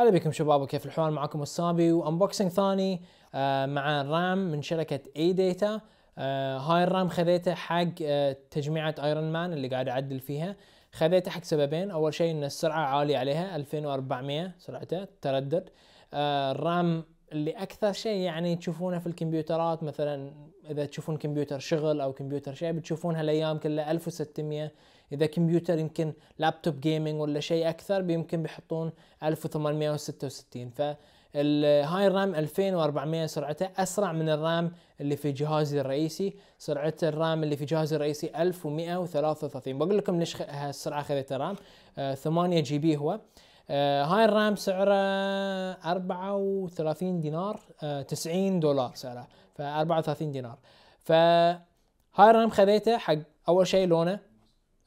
هلا بكم شباب وكيف الحوار معكم السابي وانبوكسنج ثاني آه، مع رام من شركه اي آه، داتا هاي الرام خذيته حق آه، تجميعه ايرون مان اللي قاعد اعدل فيها خذيته حق سببين اول شيء ان السرعه عاليه عليها 2400 سرعته تردد الرام اللي اكثر شيء يعني تشوفونه في الكمبيوترات مثلا اذا تشوفون كمبيوتر شغل او كمبيوتر شيء بتشوفون هالايام كلها 1600 اذا كمبيوتر يمكن لابتوب جيمنج ولا شيء اكثر يمكن بيحطون 1866 ف الهاي الرام 2400 سرعته اسرع من الرام اللي في جهازي الرئيسي سرعه الرام اللي في جهازي الرئيسي 1133 بقول لكم ليش هالسرعه خذيت الرام 8 آه، جي بي هو آه هاي الرام سعره 34 دينار آه 90 دولار سعره ف 34 دينار ف هاي الرام خذيته حق اول شيء لونه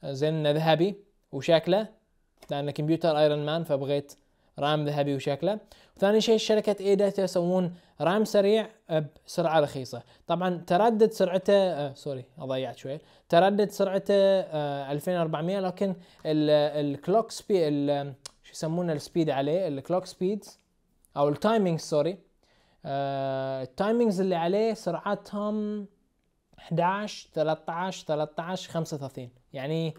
آه، زين انه ذهبي وشكله لان كمبيوتر ايرون مان فبغيت رام ذهبي وشكله وثاني شيء شركة اي داتا يسوون رام سريع بسرعة رخيصة طبعا تردد سرعته آه سوري ضيعت شوي تردد سرعته آه 2400 لكن الكلوك سبي شو يسمونه السبيد عليه الكلوك سبيدز او التايمينج سوري التايمينجز اللي عليه سرعتهم 11 13 13 35 يعني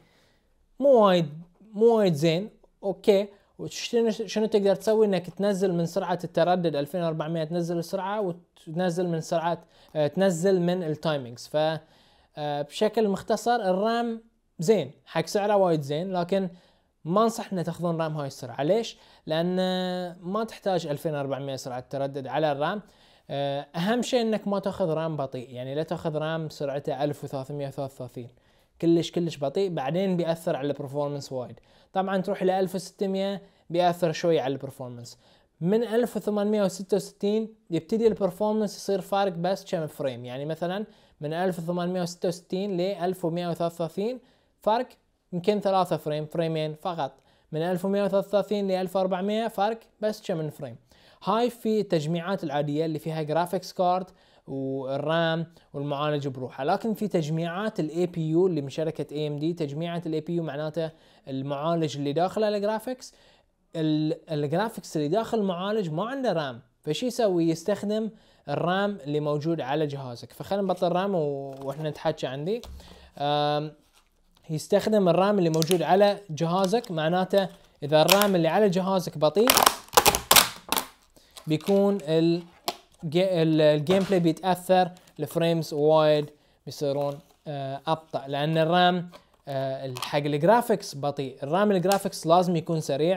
مو وايد مو وايد زين اوكي وشنو شنو تقدر تسوي انك تنزل من سرعه التردد 2400 تنزل السرعه وتنزل من سرعه آه، تنزل من التايمينجز ف آه، بشكل مختصر الرام زين حق سعره وايد زين لكن ما انصح ان تاخذون رام هاي السرعه ليش لان آه، ما تحتاج 2400 سرعه تردد على الرام آه، اهم شيء انك ما تاخذ رام بطيء يعني لا تاخذ رام سرعته 1333 كلش كلش بطيء بعدين بياثر على البرفورمانس وايد طبعا تروح الى 1600 بياثر شوي على البرفورمانس من 1866 يبتدي البرفورمانس يصير فارق بس كم فريم يعني مثلا من 1866 ل 1133 فرق يمكن ثلاثة فريم فريمين فقط من 1133 ل 1400 فرق بس كم من فريم هاي في التجميعات العادية اللي فيها جرافيكس كارد والرام والمعالج بروحه لكن في تجميعات الاي بي يو اللي من شركه اي ام دي تجميعه الاي بي يو معناته المعالج اللي داخله الجرافيكس الجرافيكس اللي داخل المعالج ما عنده رام فش يسوي يستخدم الرام اللي موجود على جهازك فخلينا نبطل الرام واحنا نتحكى عندي يستخدم الرام اللي موجود على جهازك معناته اذا الرام اللي على جهازك بطيء بيكون الجيم بلاي بيتاثر الفريمز وايد بيصيرون آه، ابطا لان الرام آه، حق الجرافكس بطيء الرام الجرافكس لازم يكون سريع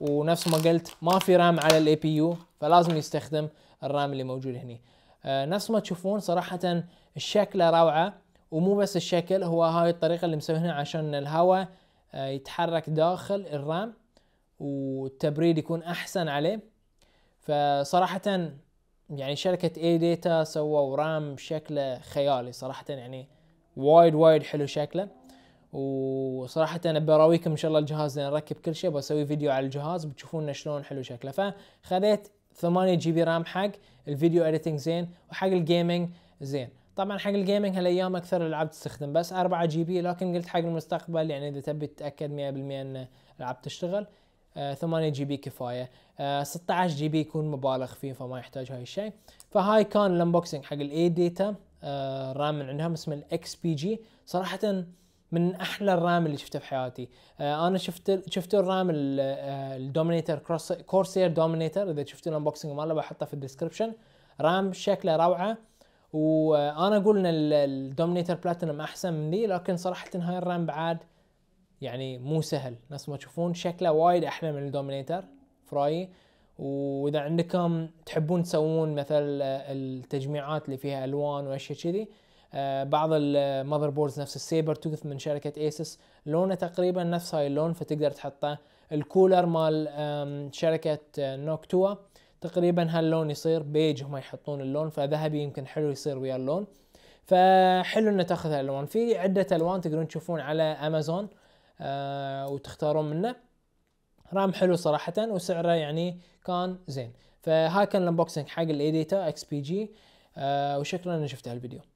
ونفس ما قلت ما في رام على الاي بي يو فلازم يستخدم الرام اللي موجود هنا آه، نفس ما تشوفون صراحه الشكل روعه ومو بس الشكل هو هاي الطريقة اللي مسوينها عشان الهواء آه، يتحرك داخل الرام والتبريد يكون احسن عليه فصراحة يعني شركة اي ديتا سووا رام شكله خيالي صراحة يعني وايد وايد حلو شكله وصراحة انا براويكم ان شاء الله الجهاز لان نركب كل شيء بسوي فيديو على الجهاز بتشوفون شلون حلو شكله فخذيت 8 جي بي رام حق الفيديو اديتنج زين وحق الجيمنج زين طبعا حق الجيمنج هالايام اكثر الالعاب تستخدم بس 4 جي بي لكن قلت حق المستقبل يعني اذا تبي تتاكد 100% ان الالعاب تشتغل 8 آه، جي بي كفايه 16 آه، جي بي يكون مبالغ فيه فما يحتاج هاي الشيء فهاي كان الانبوكسنج حق الاي آه، ديتا رام من عندهم اسمه الاكس بي جي صراحه من احلى الرام اللي شفته بحياتي انا شفت شفت الرام الدومينيتر كورسير دومينيتر اذا شفتوا الانبوكسنج ماله بحطه في الديسكربشن رام شكله روعه وانا اقول ان الدومينيتر بلاتينم احسن من دي لكن صراحه هاي الرام بعد يعني مو سهل نفس ما تشوفون شكله وايد احلى من الدومينيتر فراي واذا عندكم تحبون تسوون مثل التجميعات اللي فيها الوان واشياء كذي آه، بعض المذر بوردز نفس السيبر توث من شركه ايسس لونه تقريبا نفس هاي اللون فتقدر تحطه الكولر مال شركه نوكتوا آه، تقريبا هاللون يصير بيج هم يحطون اللون فذهبي يمكن حلو يصير ويا اللون فحلو انه تاخذ هاللون في عده الوان تقدرون تشوفون على امازون آه وتختارون منه رام حلو صراحه وسعره يعني كان زين فها كان الانبوكسنج حق الايديتا اكس بي جي آه وشكرا ان شفت هالفيديو